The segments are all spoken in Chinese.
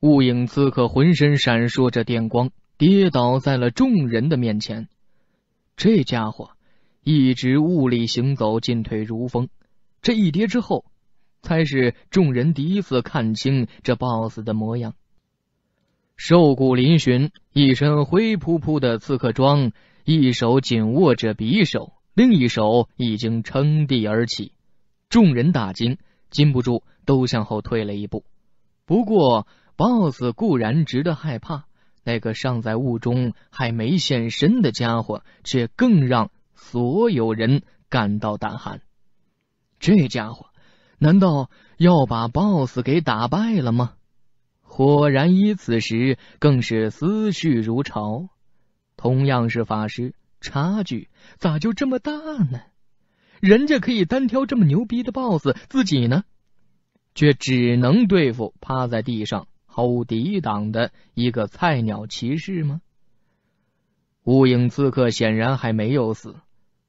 雾影刺客浑身闪烁着电光，跌倒在了众人的面前。这家伙一直雾里行走，进退如风。这一跌之后，才是众人第一次看清这 BOSS 的模样。瘦骨嶙峋，一身灰扑扑的刺客装，一手紧握着匕首，另一手已经撑地而起。众人大惊，禁不住都向后退了一步。不过。BOSS 固然值得害怕，那个尚在雾中还没现身的家伙却更让所有人感到胆寒。这家伙难道要把 BOSS 给打败了吗？火然一此时更是思绪如潮。同样是法师，差距咋就这么大呢？人家可以单挑这么牛逼的 BOSS，自己呢，却只能对付趴在地上。毫无抵挡的一个菜鸟骑士吗？雾影刺客显然还没有死，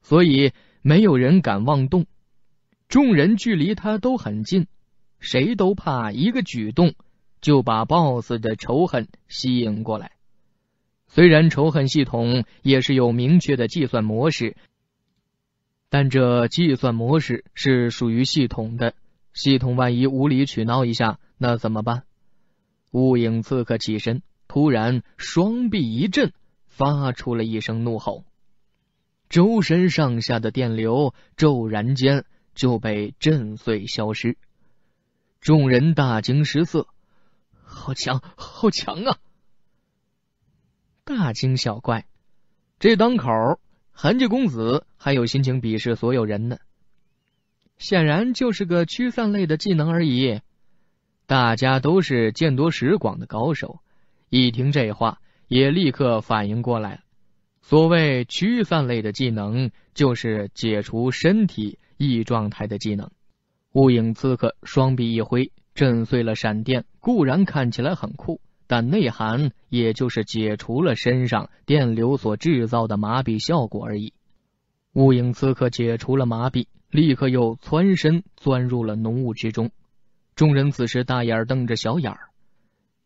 所以没有人敢妄动。众人距离他都很近，谁都怕一个举动就把 BOSS 的仇恨吸引过来。虽然仇恨系统也是有明确的计算模式，但这计算模式是属于系统的，系统万一无理取闹一下，那怎么办？雾影刺客起身，突然双臂一震，发出了一声怒吼，周身上下的电流骤然间就被震碎消失，众人大惊失色，好强，好强啊！大惊小怪，这当口韩家公子还有心情鄙视所有人呢，显然就是个驱散类的技能而已。大家都是见多识广的高手，一听这话也立刻反应过来所谓驱散类的技能，就是解除身体异状态的技能。雾影刺客双臂一挥，震碎了闪电。固然看起来很酷，但内涵也就是解除了身上电流所制造的麻痹效果而已。雾影刺客解除了麻痹，立刻又蹿身钻入了浓雾之中。众人此时大眼瞪着小眼儿，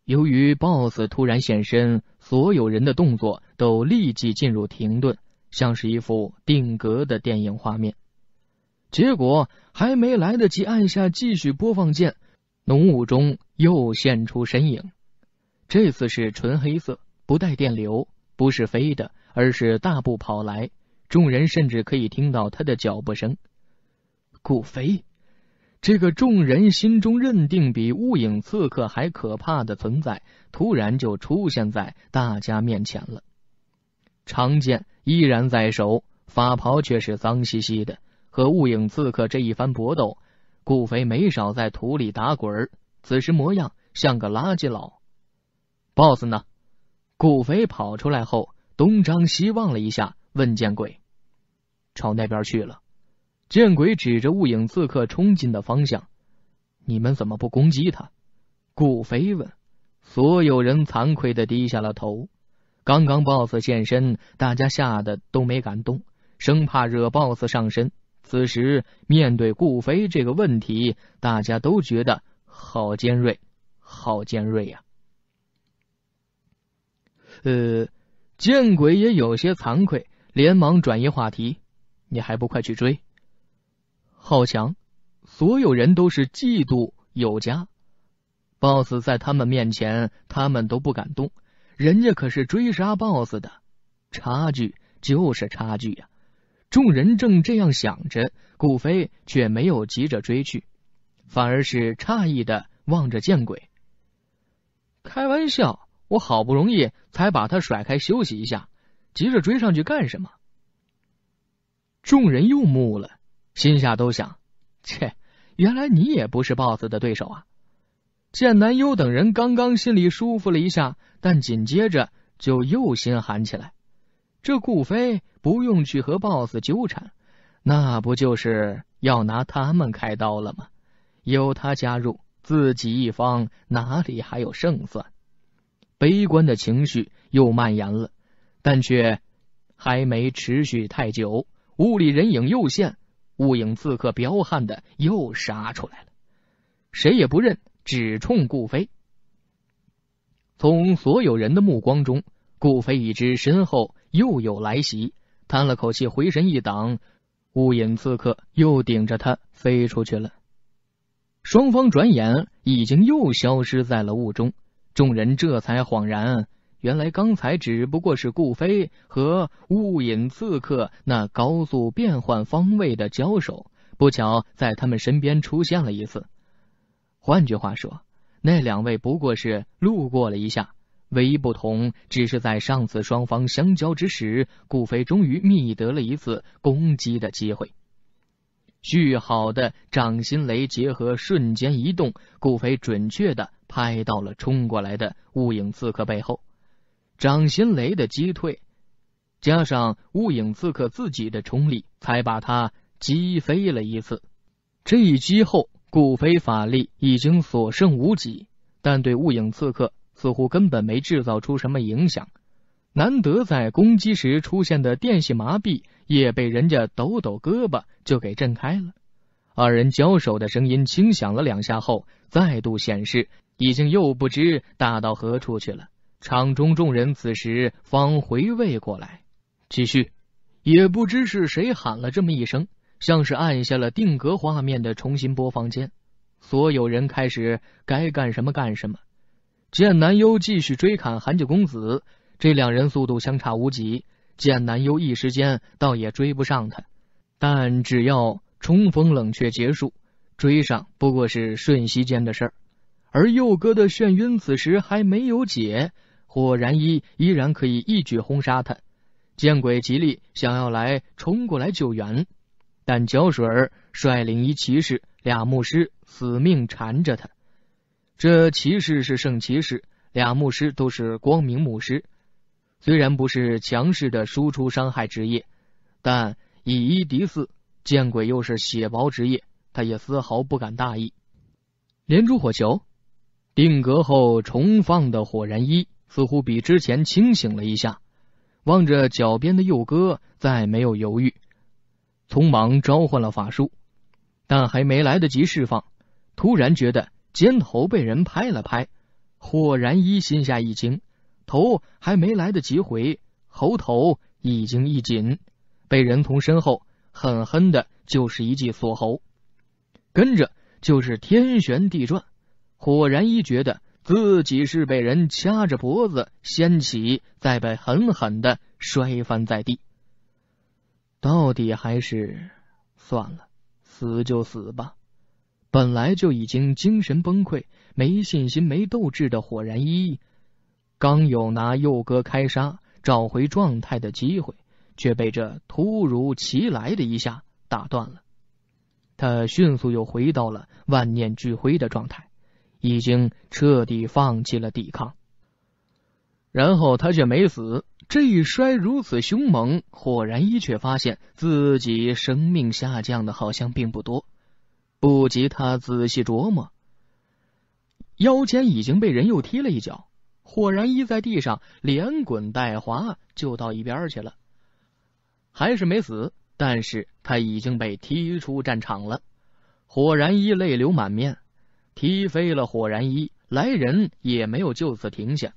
由于 BOSS 突然现身，所有人的动作都立即进入停顿，像是一幅定格的电影画面。结果还没来得及按下继续播放键，浓雾中又现出身影，这次是纯黑色，不带电流，不是飞的，而是大步跑来。众人甚至可以听到他的脚步声。顾飞。这个众人心中认定比雾影刺客还可怕的存在，突然就出现在大家面前了。长剑依然在手，法袍却是脏兮兮的。和雾影刺客这一番搏斗，顾飞没少在土里打滚儿，此时模样像个垃圾佬。BOSS 呢？顾飞跑出来后，东张西望了一下，问见鬼，朝那边去了。见鬼，指着雾影刺客冲进的方向，你们怎么不攻击他？顾飞问。所有人惭愧的低下了头。刚刚 BOSS 现身，大家吓得都没敢动，生怕惹 BOSS 上身。此时面对顾飞这个问题，大家都觉得好尖锐，好尖锐呀！呃，见鬼也有些惭愧，连忙转移话题。你还不快去追？好强！所有人都是嫉妒有加，boss 在他们面前，他们都不敢动。人家可是追杀 boss 的，差距就是差距呀！众人正这样想着，顾飞却没有急着追去，反而是诧异的望着见鬼。开玩笑，我好不容易才把他甩开休息一下，急着追上去干什么？众人又木了。心下都想：切，原来你也不是 BOSS 的对手啊！见南优等人刚刚心里舒服了一下，但紧接着就又心寒起来。这顾飞不用去和 BOSS 纠缠，那不就是要拿他们开刀了吗？有他加入，自己一方哪里还有胜算？悲观的情绪又蔓延了，但却还没持续太久。屋里人影又现。雾影刺客彪悍的又杀出来了，谁也不认，只冲顾飞。从所有人的目光中，顾飞已知身后又有来袭，叹了口气，回身一挡，雾影刺客又顶着他飞出去了。双方转眼已经又消失在了雾中，众人这才恍然。原来刚才只不过是顾飞和雾影刺客那高速变换方位的交手，不巧在他们身边出现了一次。换句话说，那两位不过是路过了一下。唯一不同只是在上次双方相交之时，顾飞终于觅得了一次攻击的机会。蓄好的掌心雷结合瞬间移动，顾飞准确的拍到了冲过来的雾影刺客背后。掌心雷的击退，加上雾影刺客自己的冲力，才把他击飞了一次。这一击后，顾非法力已经所剩无几，但对雾影刺客似乎根本没制造出什么影响。难得在攻击时出现的电系麻痹，也被人家抖抖胳膊就给震开了。二人交手的声音轻响了两下后，再度显示已经又不知打到何处去了。场中众人此时方回味过来，继续，也不知是谁喊了这么一声，像是按下了定格画面的重新播放键。所有人开始该干什么干什么。剑南幽继续追砍韩酒公子，这两人速度相差无几，剑南幽一时间倒也追不上他。但只要冲锋冷却结束，追上不过是瞬息间的事儿。而佑哥的眩晕此时还没有解。火燃一依然可以一举轰杀他，见鬼极力想要来冲过来救援，但胶水儿率领一骑士、俩牧师死命缠着他。这骑士是圣骑士，俩牧师都是光明牧师。虽然不是强势的输出伤害职业，但以一敌四，见鬼又是血薄职业，他也丝毫不敢大意。连珠火球，定格后重放的火燃一。似乎比之前清醒了一下，望着脚边的佑哥，再没有犹豫，匆忙召唤了法术，但还没来得及释放，突然觉得肩头被人拍了拍，火然一心下一惊，头还没来得及回，喉头已经一紧，被人从身后狠狠的就是一记锁喉，跟着就是天旋地转，火然一觉得。自己是被人掐着脖子掀起，再被狠狠的摔翻在地。到底还是算了，死就死吧。本来就已经精神崩溃、没信心、没斗志的火然一，刚有拿佑哥开杀、找回状态的机会，却被这突如其来的一下打断了。他迅速又回到了万念俱灰的状态。已经彻底放弃了抵抗，然后他却没死。这一摔如此凶猛，火然一却发现自己生命下降的好像并不多，不及他仔细琢磨。腰间已经被人又踢了一脚，火然一在地上连滚带滑就到一边去了，还是没死，但是他已经被踢出战场了。火然一泪流满面。踢飞了火然一来人也没有就此停下，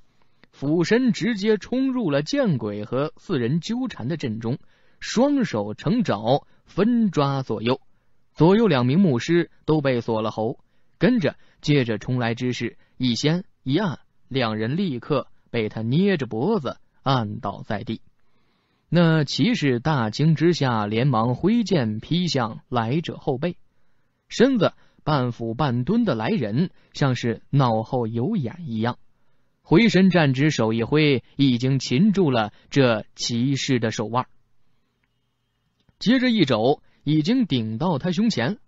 俯身直接冲入了见鬼和四人纠缠的阵中，双手成爪分抓左右，左右两名牧师都被锁了喉，跟着接着冲来之势一掀一按，两人立刻被他捏着脖子按倒在地。那骑士大惊之下，连忙挥剑劈向来者后背，身子。半俯半蹲的来人，像是脑后有眼一样，回身站直，手一挥，已经擒住了这骑士的手腕。接着一肘，已经顶到他胸前。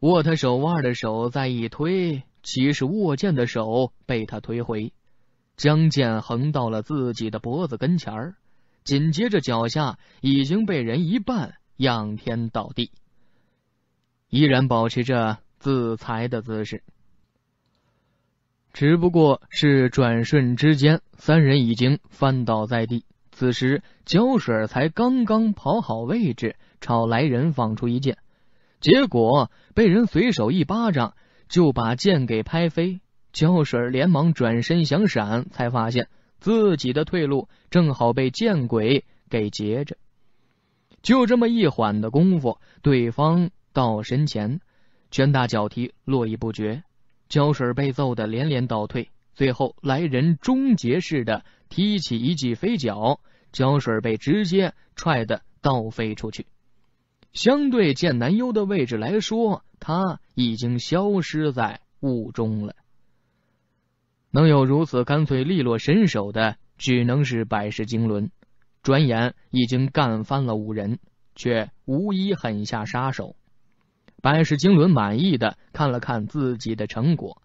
握他手腕的手再一推，骑士握剑的手被他推回，将剑横到了自己的脖子跟前儿。紧接着脚下已经被人一绊，仰天倒地。依然保持着自裁的姿势，只不过是转瞬之间，三人已经翻倒在地。此时，胶水才刚刚跑好位置，朝来人放出一剑，结果被人随手一巴掌就把剑给拍飞。胶水连忙转身想闪，才发现自己的退路正好被剑鬼给截着。就这么一缓的功夫，对方。到身前，拳打脚踢，络绎不绝。胶水被揍得连连倒退，最后来人终结式的踢起一记飞脚，胶水被直接踹得倒飞出去。相对剑南幽的位置来说，他已经消失在雾中了。能有如此干脆利落身手的，只能是百世经纶。转眼已经干翻了五人，却无一狠下杀手。百世经纶满意的看了看自己的成果，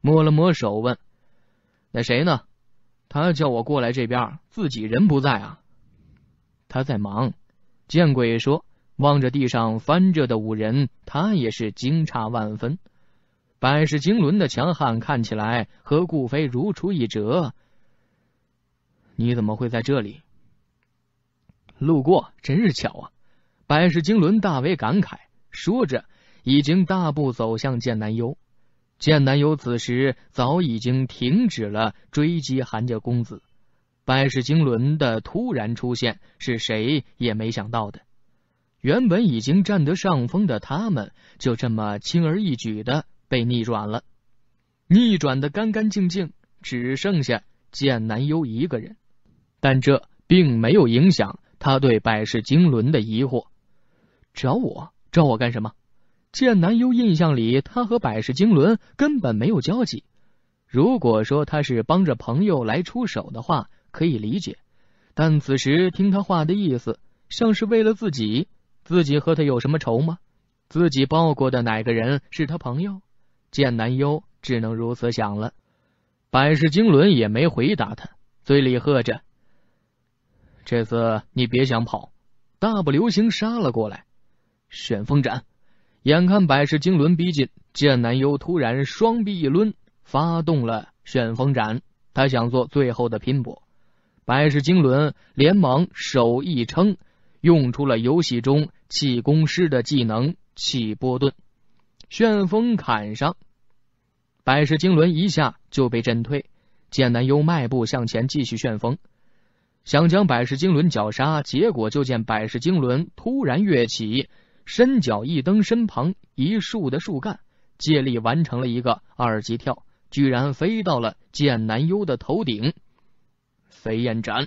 摸了摸手问：“那谁呢？他叫我过来这边，自己人不在啊？他在忙。”见鬼说，望着地上翻着的五人，他也是惊诧万分。百世经纶的强悍看起来和顾飞如出一辙。你怎么会在这里？路过，真是巧啊！百世经纶大为感慨。说着，已经大步走向剑南幽。剑南幽此时早已经停止了追击韩家公子。百世经纶的突然出现是谁也没想到的。原本已经占得上风的他们，就这么轻而易举的被逆转了。逆转的干干净净，只剩下剑南幽一个人。但这并没有影响他对百世经纶的疑惑。找我。找我干什么？见南优印象里，他和百世经纶根本没有交集。如果说他是帮着朋友来出手的话，可以理解。但此时听他话的意思，像是为了自己。自己和他有什么仇吗？自己抱过的哪个人是他朋友？见南优只能如此想了。百世经纶也没回答他，嘴里喝着：“这次你别想跑！”大步流星杀了过来。旋风斩！眼看百世经纶逼近，剑南幽突然双臂一抡，发动了旋风斩。他想做最后的拼搏。百世经纶连忙手一撑，用出了游戏中气功师的技能气波盾。旋风砍上，百世经纶一下就被震退。剑南幽迈步向前，继续旋风，想将百世经纶绞杀。结果就见百世经纶突然跃起。伸脚一蹬身旁一树的树干，借力完成了一个二级跳，居然飞到了剑南优的头顶。飞燕斩，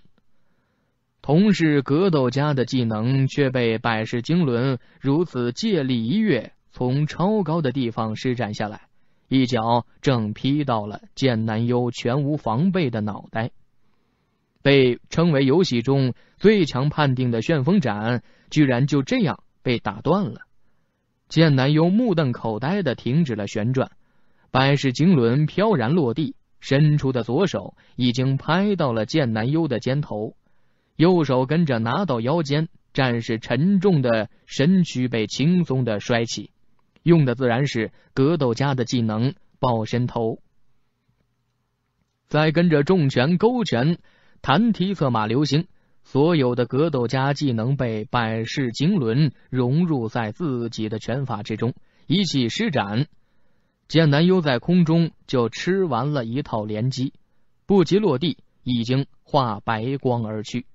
同是格斗家的技能，却被百世经纶如此借力一跃，从超高的地方施展下来，一脚正劈到了剑南优全无防备的脑袋。被称为游戏中最强判定的旋风斩，居然就这样。被打断了，剑南优目瞪口呆的停止了旋转，百世经轮飘然落地，伸出的左手已经拍到了剑南优的肩头，右手跟着拿到腰间，战士沉重的身躯被轻松的摔起，用的自然是格斗家的技能抱身头，再跟着重拳、勾拳、弹踢、策马流星。所有的格斗家技能被《百世经纶》融入在自己的拳法之中，一气施展，剑南优在空中就吃完了一套连击，不及落地，已经化白光而去。